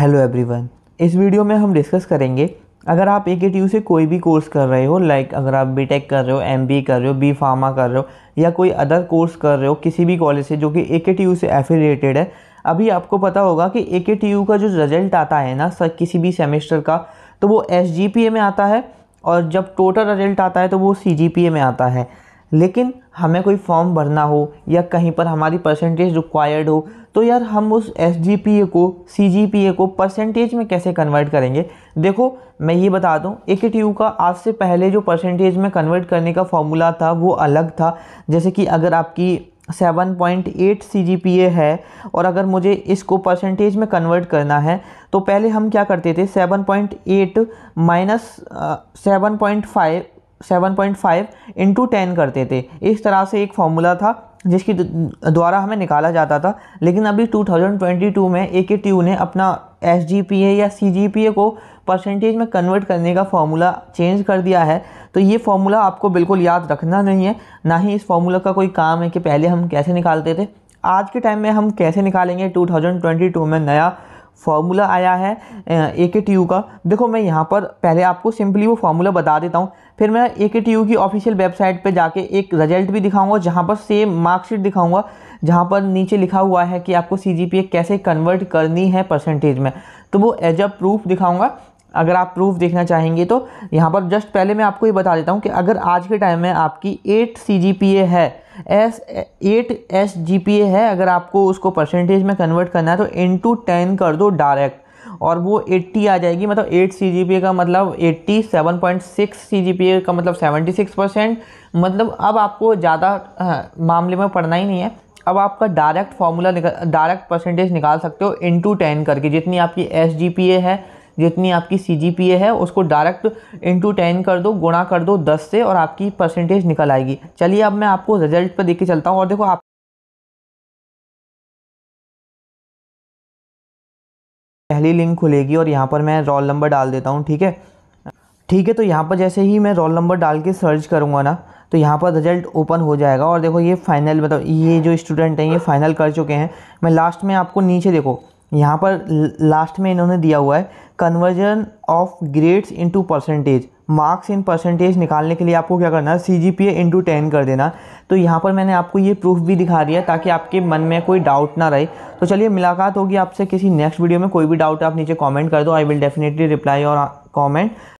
hello everyone इस video में हम डिस्कस करेंगे अगर आप ए के से कोई भी कोर्स कर रहे हो लाइक अगर आप बी टेक कर रहे हो एम बी कर रहे हो बी फार्मा कर रहे हो या कोई अदर कोर्स कर रहे हो किसी भी कॉलेज से जो कि ए के से एफिलेटेड है अभी आपको पता होगा कि ए के का जो रिजल्ट आता है ना किसी भी सेमेस्टर का तो वो एस में आता है और जब टोटल रिजल्ट आता है तो वो सी में आता है लेकिन हमें कोई फॉर्म भरना हो या कहीं पर हमारी परसेंटेज रिक्वायर्ड हो तो यार हम उस एस को सी को परसेंटेज में कैसे कन्वर्ट करेंगे देखो मैं ये बता दूँ एक टी का आज से पहले जो परसेंटेज में कन्वर्ट करने का फॉर्मूला था वो अलग था जैसे कि अगर आपकी 7.8 पॉइंट है और अगर मुझे इसको परसेंटेज में कन्वर्ट करना है तो पहले हम क्या करते थे 7.8 minus seven point five seven point five into ten करते थे इस तरह से एक फॉर्मूला था जिसके द्वारा हमें निकाला जाता था लेकिन अभी 2022 में ए के ट्यू ने अपना एस जी पी ए या सी जी पी ए को परसेंटेज में कन्वर्ट करने का फॉर्मूला चेंज कर दिया है तो ये फॉर्मूला आपको बिल्कुल याद रखना नहीं है ना ही इस फॉर्मूला का कोई काम है कि पहले हम कैसे निकालते थे आज के टाइम में हम कैसे निकालेंगे 2022 में नया फॉर्मूला आया है ए के टी यू का देखो मैं यहाँ पर पहले आपको सिंपली वो फार्मूला बता देता हूँ फिर मैं ए के टी यू की ऑफिशियल वेबसाइट पे जाके एक रिजल्ट भी दिखाऊंगा जहाँ पर सेम मार्कशीट दिखाऊंगा जहाँ पर नीचे लिखा हुआ है कि आपको सी जी पी ए कैसे कन्वर्ट करनी है परसेंटेज में तो वो एज अ प्रूफ दिखाऊँगा अगर आप प्रूफ देखना चाहेंगे तो यहाँ पर जस्ट पहले मैं आपको ये बता देता हूँ कि अगर आज के टाइम में आपकी eight C G P A है एस एट एस जी पी ए है अगर आपको उसको परसेंटेज में कन्वर्ट करना है तो इन टू टेन कर दो डायरेक्ट और वो 80 आ जाएगी मतलब 8 सी जी पी ए का मतलब seven point six C G P A का मतलब 76 परसेंट मतलब अब आपको ज़्यादा हाँ, मामले में पढ़ना ही नहीं है अब आपका डायरेक्ट फार्मूला निकाल डायरेक्ट परसेंटेज निकाल सकते हो इन टू टेन करके जितनी आपकी एस जी पी ए है जितनी आपकी सी है उसको डायरेक्ट इंटू टेन कर दो गुणा कर दो दस से और आपकी परसेंटेज निकल आएगी चलिए अब मैं आपको रिजल्ट पर देख चलता हूँ और देखो आप पहली लिंक खुलेगी और यहाँ पर मैं रोल नंबर डाल देता हूँ ठीक है ठीक है तो यहाँ पर जैसे ही मैं रोल नंबर डाल के सर्च करूँगा ना तो यहाँ पर रिजल्ट ओपन हो जाएगा और देखो ये फाइनल मतलब ये जो स्टूडेंट हैं ये फाइनल कर चुके हैं मैं लास्ट में आपको नीचे देखो यहाँ पर लास्ट में इन्होंने दिया हुआ है conversion of grades into percentage marks in percentage निकालने के लिए आपको क्या करना है C G P A into ten कर देना तो यहाँ पर मैंने आपको ये प्रूफ भी दिखा दिया ताकि आपके मन में कोई डाउट ना रहे तो चलिए मुलाकात होगी आपसे किसी नेक्स्ट वीडियो में कोई भी डाउट आप नीचे कॉमेंट कर दो आई विल डेफिनेटली रिप्लाई और कॉमेंट